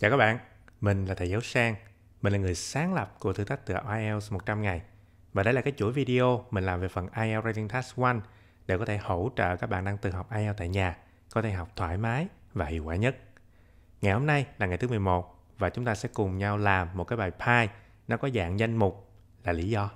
Chào các bạn, mình là thầy giáo Sang. Mình là người sáng lập của thử thách tựa IELTS 100 ngày. Và đây là cái chuỗi video mình làm về phần IELTS Writing Task 1 để có thể hỗ trợ các bạn đang tự học IELTS tại nhà, có thể học thoải mái và hiệu quả nhất. Ngày hôm nay là ngày thứ 11 và chúng ta sẽ cùng nhau làm một cái bài pie nó có dạng danh mục là lý do.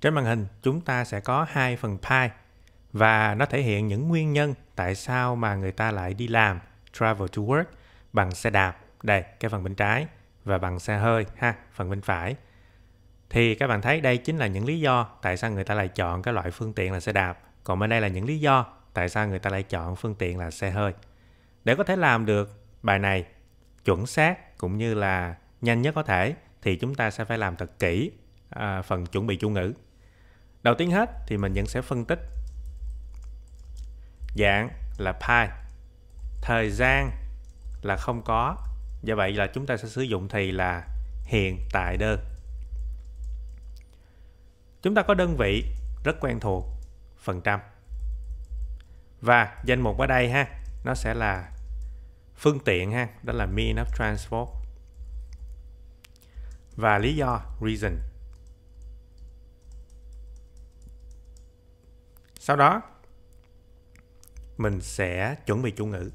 Trên màn hình chúng ta sẽ có hai phần pie và nó thể hiện những nguyên nhân tại sao mà người ta lại đi làm travel to work bằng xe đạp đây cái phần bên trái và bằng xe hơi ha phần bên phải thì các bạn thấy đây chính là những lý do tại sao người ta lại chọn cái loại phương tiện là xe đạp còn bên đây là những lý do tại sao người ta lại chọn phương tiện là xe hơi để có thể làm được bài này chuẩn xác cũng như là nhanh nhất có thể thì chúng ta sẽ phải làm thật kỹ à, phần chuẩn bị chủ ngữ Đầu tiên hết thì mình vẫn sẽ phân tích dạng là pi, thời gian là không có. Do vậy là chúng ta sẽ sử dụng thì là hiện tại đơn. Chúng ta có đơn vị rất quen thuộc, phần trăm. Và danh mục ở đây ha, nó sẽ là phương tiện ha, đó là mean of transport. Và lý do reason sau đó mình sẽ chuẩn bị chủ ngữ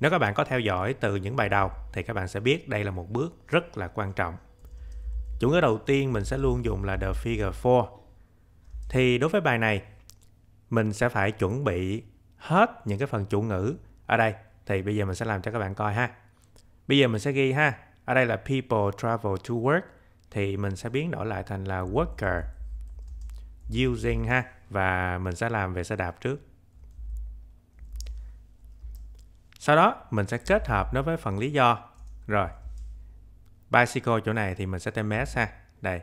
Nếu các bạn có theo dõi từ những bài đầu thì các bạn sẽ biết đây là một bước rất là quan trọng. Chủ ngữ đầu tiên mình sẽ luôn dùng là the figure 4. Thì đối với bài này, mình sẽ phải chuẩn bị hết những cái phần chủ ngữ ở đây. Thì bây giờ mình sẽ làm cho các bạn coi ha. Bây giờ mình sẽ ghi ha. Ở đây là people travel to work thì mình sẽ biến đổi lại thành là worker using ha và mình sẽ làm về xe đạp trước sau đó mình sẽ kết hợp nó với phần lý do rồi bicycle chỗ này thì mình sẽ tên mess ha đây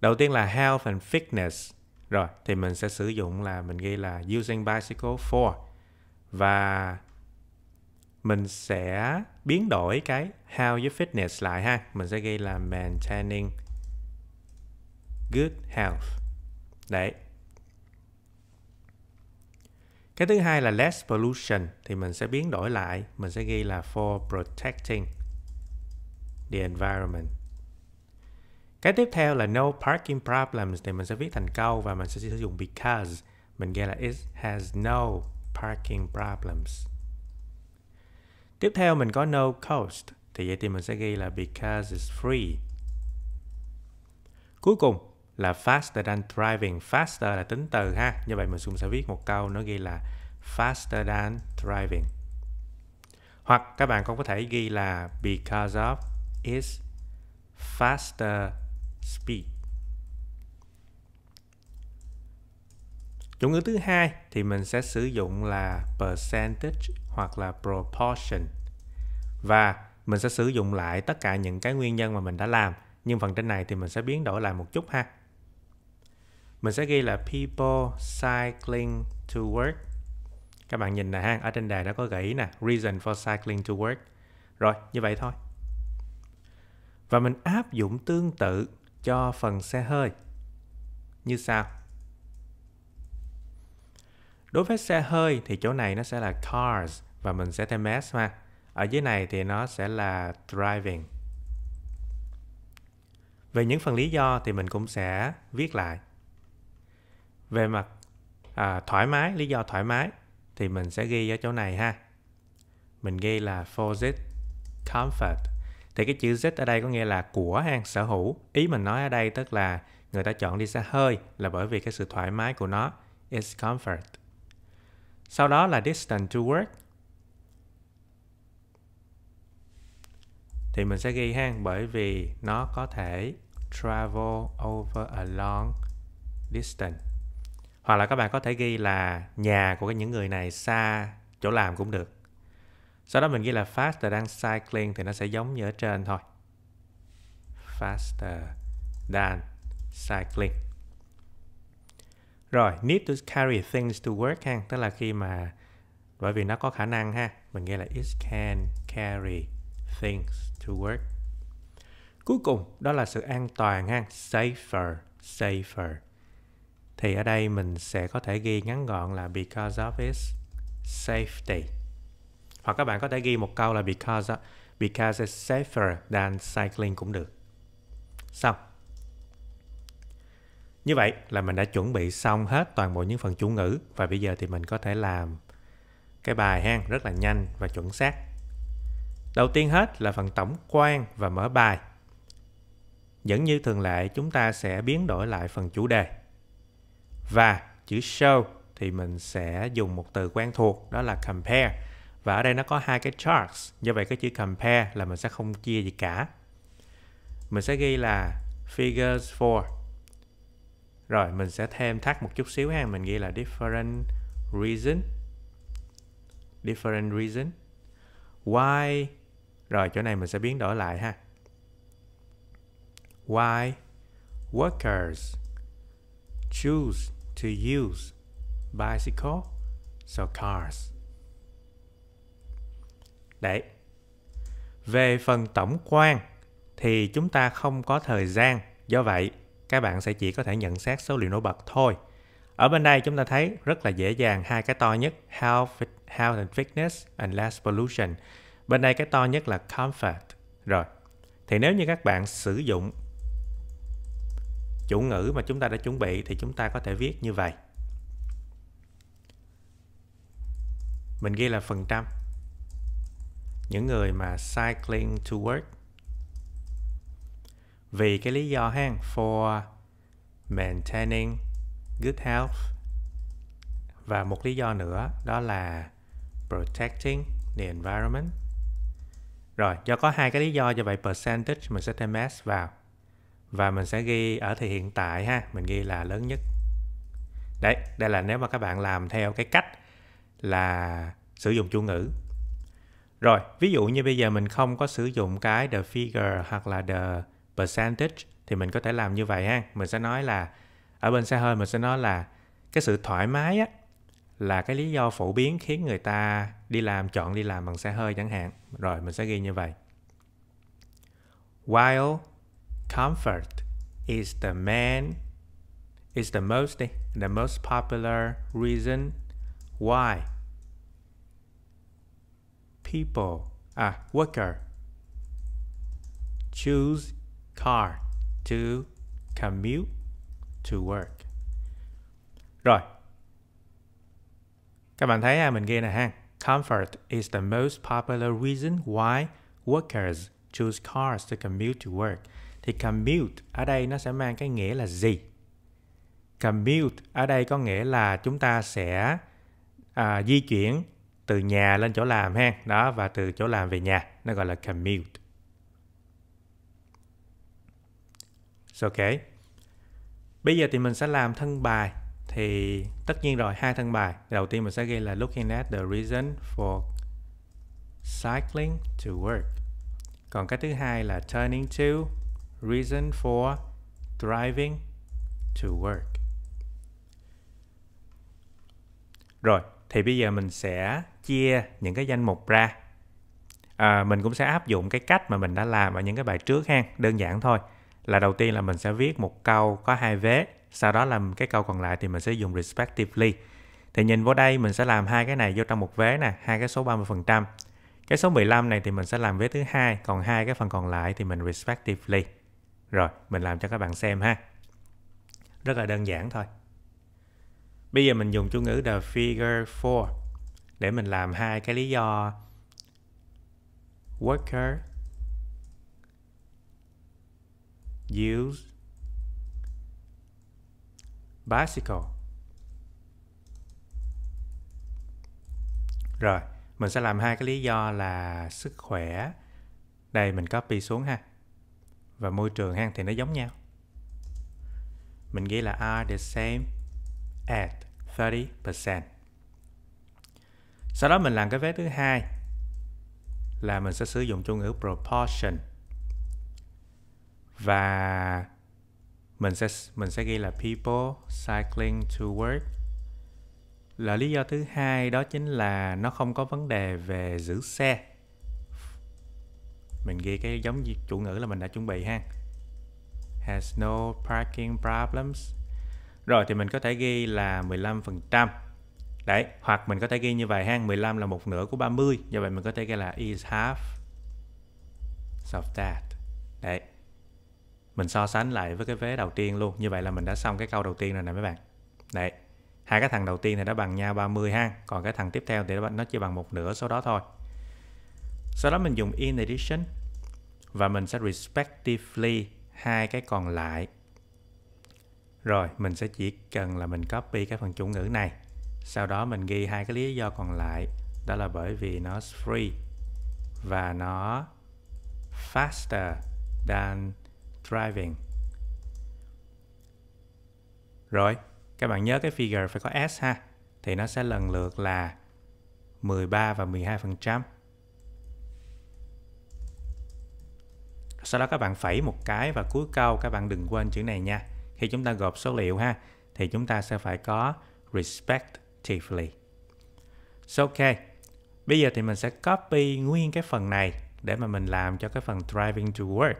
đầu tiên là health and fitness rồi thì mình sẽ sử dụng là mình ghi là using bicycle for và mình sẽ biến đổi cái how với fitness lại ha mình sẽ ghi là maintaining good health đấy cái thứ hai là less pollution thì mình sẽ biến đổi lại mình sẽ ghi là for protecting the environment cái tiếp theo là no parking problems thì mình sẽ viết thành câu và mình sẽ sử dụng because mình ghi là it has no parking problems Tiếp theo mình có no cost thì vậy thì mình sẽ ghi là because it's free. Cuối cùng là faster than driving. Faster là tính từ ha. Như vậy mình cũng sẽ viết một câu nó ghi là faster than driving. Hoặc các bạn cũng có thể ghi là because of is faster speed. Chủ ngữ thứ hai thì mình sẽ sử dụng là percentage hoặc là proportion. Và mình sẽ sử dụng lại tất cả những cái nguyên nhân mà mình đã làm. Nhưng phần trên này thì mình sẽ biến đổi lại một chút ha. Mình sẽ ghi là people cycling to work. Các bạn nhìn nè ha, ở trên đài đã có gãy nè, reason for cycling to work. Rồi, như vậy thôi. Và mình áp dụng tương tự cho phần xe hơi như sau Đối với xe hơi thì chỗ này nó sẽ là cars và mình sẽ thêm s ha. Ở dưới này thì nó sẽ là driving. Về những phần lý do thì mình cũng sẽ viết lại. Về mặt à, thoải mái, lý do thoải mái thì mình sẽ ghi ở chỗ này ha. Mình ghi là for Z comfort. Thì cái chữ Z ở đây có nghĩa là của hang sở hữu. Ý mình nói ở đây tức là người ta chọn đi xe hơi là bởi vì cái sự thoải mái của nó is comfort. Sau đó là distance to work. Thì mình sẽ ghi ha, bởi vì nó có thể travel over a long distance. Hoặc là các bạn có thể ghi là nhà của những người này xa chỗ làm cũng được. Sau đó mình ghi là faster than cycling thì nó sẽ giống như ở trên thôi. Faster than cycling. Rồi, need to carry things to work ha, tức là khi mà bởi vì nó có khả năng ha, mình nghe là it can carry things to work. Cuối cùng, đó là sự an toàn ha, safer, safer. Thì ở đây mình sẽ có thể ghi ngắn gọn là because of its safety. Hoặc các bạn có thể ghi một câu là because of, because it's safer than cycling cũng được. Xong. Như vậy là mình đã chuẩn bị xong hết toàn bộ những phần chủ ngữ và bây giờ thì mình có thể làm cái bài ha rất là nhanh và chuẩn xác. Đầu tiên hết là phần tổng quan và mở bài. Dẫn như thường lệ chúng ta sẽ biến đổi lại phần chủ đề. Và chữ show thì mình sẽ dùng một từ quen thuộc đó là compare. Và ở đây nó có hai cái charts, do vậy cái chữ compare là mình sẽ không chia gì cả. Mình sẽ ghi là figures for rồi mình sẽ thêm thắt một chút xíu ha mình ghi là different reason different reason why rồi chỗ này mình sẽ biến đổi lại ha why workers choose to use bicycle so cars đấy về phần tổng quan thì chúng ta không có thời gian do vậy các bạn sẽ chỉ có thể nhận xét số liệu nổi bật thôi. Ở bên đây chúng ta thấy rất là dễ dàng hai cái to nhất health, health and fitness and less pollution. Bên đây cái to nhất là comfort. Rồi. Thì nếu như các bạn sử dụng chủ ngữ mà chúng ta đã chuẩn bị thì chúng ta có thể viết như vậy. Mình ghi là phần trăm. Những người mà cycling to work vì cái lý do ha for maintaining good health và một lý do nữa đó là protecting the environment rồi do có hai cái lý do như vậy percentage mình sẽ thêm s vào và mình sẽ ghi ở thì hiện tại ha mình ghi là lớn nhất đấy đây là nếu mà các bạn làm theo cái cách là sử dụng chủ ngữ rồi ví dụ như bây giờ mình không có sử dụng cái the figure hoặc là the percentage thì mình có thể làm như vậy ha mình sẽ nói là ở bên xe hơi mình sẽ nói là cái sự thoải mái á là cái lý do phổ biến khiến người ta đi làm chọn đi làm bằng xe hơi chẳng hạn rồi mình sẽ ghi như vậy while comfort is the main is the most the most popular reason why people ah worker choose car to commute to work rồi các bạn thấy à, mình ghi này ha comfort is the most popular reason why workers choose cars to commute to work thì commute ở đây nó sẽ mang cái nghĩa là gì commute ở đây có nghĩa là chúng ta sẽ à, di chuyển từ nhà lên chỗ làm ha đó và từ chỗ làm về nhà nó gọi là commute So kể. Bây giờ thì mình sẽ làm thân bài thì tất nhiên rồi hai thân bài. Đầu tiên mình sẽ ghi là looking at the reason for cycling to work. Còn cái thứ hai là turning to reason for driving to work. Rồi, thì bây giờ mình sẽ chia những cái danh mục ra. À, mình cũng sẽ áp dụng cái cách mà mình đã làm ở những cái bài trước ha, đơn giản thôi là đầu tiên là mình sẽ viết một câu có hai vế sau đó là cái câu còn lại thì mình sẽ dùng respectively thì nhìn vô đây mình sẽ làm hai cái này vô trong một vế nè hai cái số 30% cái số 15 này thì mình sẽ làm vế thứ hai còn hai cái phần còn lại thì mình respectively rồi mình làm cho các bạn xem ha rất là đơn giản thôi bây giờ mình dùng chủ ngữ the figure 4 để mình làm hai cái lý do worker use bicycle rồi mình sẽ làm hai cái lý do là sức khỏe đây mình copy xuống ha và môi trường ha thì nó giống nhau mình ghi là are the same at 30% sau đó mình làm cái vế thứ hai là mình sẽ sử dụng chủ ngữ proportion và mình sẽ mình sẽ ghi là people cycling to work là lý do thứ hai đó chính là nó không có vấn đề về giữ xe mình ghi cái giống như chủ ngữ là mình đã chuẩn bị ha has no parking problems rồi thì mình có thể ghi là 15% đấy hoặc mình có thể ghi như vậy ha 15 là một nửa của 30 do vậy mình có thể ghi là is half of that đấy mình so sánh lại với cái vế đầu tiên luôn như vậy là mình đã xong cái câu đầu tiên rồi nè mấy bạn đấy hai cái thằng đầu tiên thì nó bằng nhau 30 ha còn cái thằng tiếp theo thì nó chỉ bằng một nửa số đó thôi sau đó mình dùng in addition và mình sẽ respectively hai cái còn lại rồi mình sẽ chỉ cần là mình copy cái phần chủ ngữ này sau đó mình ghi hai cái lý do còn lại đó là bởi vì nó free và nó faster than driving. Rồi, các bạn nhớ cái figure phải có S ha. Thì nó sẽ lần lượt là 13 và 12%. Sau đó các bạn phẩy một cái và cuối câu các bạn đừng quên chữ này nha. Khi chúng ta gộp số liệu ha, thì chúng ta sẽ phải có respectively. So, ok, bây giờ thì mình sẽ copy nguyên cái phần này để mà mình làm cho cái phần driving to work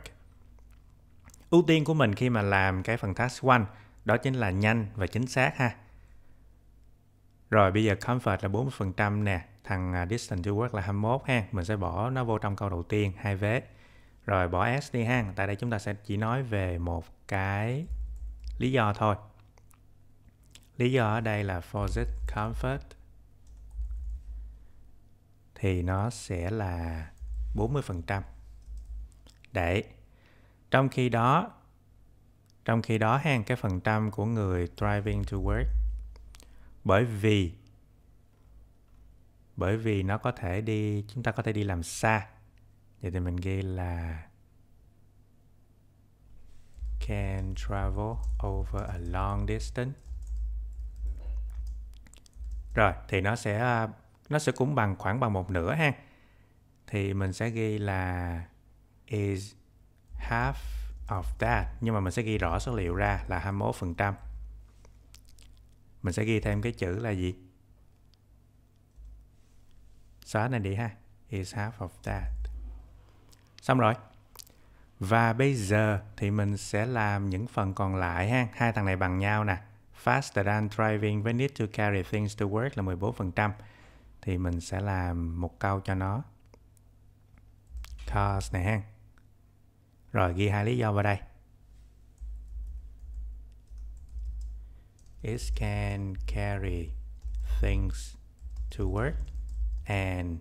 ưu tiên của mình khi mà làm cái phần task one đó chính là nhanh và chính xác ha rồi bây giờ comfort là 40% nè thằng à, distance to work là 21 ha mình sẽ bỏ nó vô trong câu đầu tiên hai vế rồi bỏ s đi ha tại đây chúng ta sẽ chỉ nói về một cái lý do thôi lý do ở đây là for forget comfort thì nó sẽ là 40% Đấy. Trong khi đó, trong khi đó hàng cái phần trăm của người driving to work bởi vì bởi vì nó có thể đi chúng ta có thể đi làm xa vậy thì mình ghi là can travel over a long distance rồi thì nó sẽ nó sẽ cũng bằng khoảng bằng một nửa ha thì mình sẽ ghi là is half of that nhưng mà mình sẽ ghi rõ số liệu ra là 21%. Mình sẽ ghi thêm cái chữ là gì? Xóa này đi ha. Is half of that. Xong rồi. Và bây giờ thì mình sẽ làm những phần còn lại ha. Hai thằng này bằng nhau nè. Faster than driving we need to carry things to work là 14%. Thì mình sẽ làm một câu cho nó. Cars này ha. Rồi ghi hai lý do vào đây. It can carry things to work and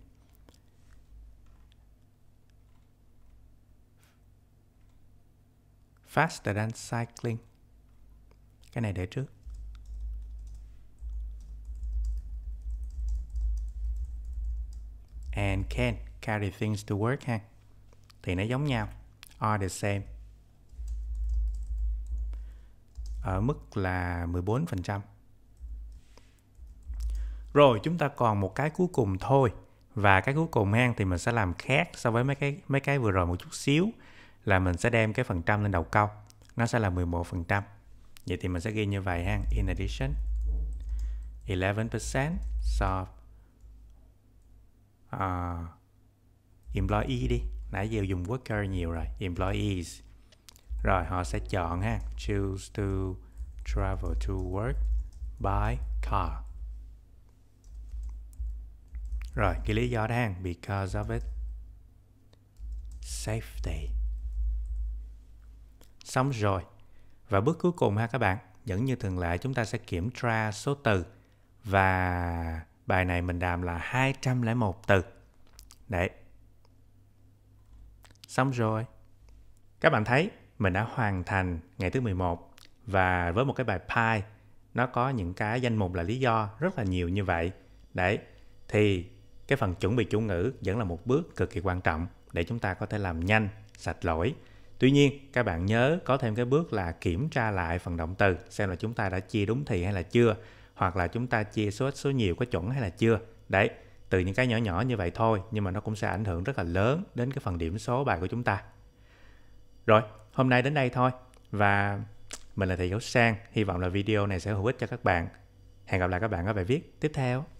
faster than cycling. Cái này để trước. And can carry things to work ha. Thì nó giống nhau are the same ở mức là 14%. Rồi chúng ta còn một cái cuối cùng thôi và cái cuối cùng hang thì mình sẽ làm khác so với mấy cái mấy cái vừa rồi một chút xíu là mình sẽ đem cái phần trăm lên đầu câu. Nó sẽ là 11%. Vậy thì mình sẽ ghi như vậy hang In addition 11% so uh, employee đi nãy giờ dùng worker nhiều rồi employees rồi họ sẽ chọn ha choose to travel to work by car rồi cái lý do đó ha because of it safety xong rồi và bước cuối cùng ha các bạn vẫn như thường lệ chúng ta sẽ kiểm tra số từ và bài này mình làm là 201 từ đấy Xong rồi. Các bạn thấy, mình đã hoàn thành ngày thứ 11 và với một cái bài pie nó có những cái danh mục là lý do rất là nhiều như vậy. Đấy, thì cái phần chuẩn bị chủ ngữ vẫn là một bước cực kỳ quan trọng để chúng ta có thể làm nhanh, sạch lỗi. Tuy nhiên, các bạn nhớ có thêm cái bước là kiểm tra lại phần động từ xem là chúng ta đã chia đúng thì hay là chưa, hoặc là chúng ta chia số ít số nhiều có chuẩn hay là chưa. Đấy, từ những cái nhỏ nhỏ như vậy thôi nhưng mà nó cũng sẽ ảnh hưởng rất là lớn đến cái phần điểm số bài của chúng ta rồi hôm nay đến đây thôi và mình là thầy giáo sang hy vọng là video này sẽ hữu ích cho các bạn hẹn gặp lại các bạn ở bài viết tiếp theo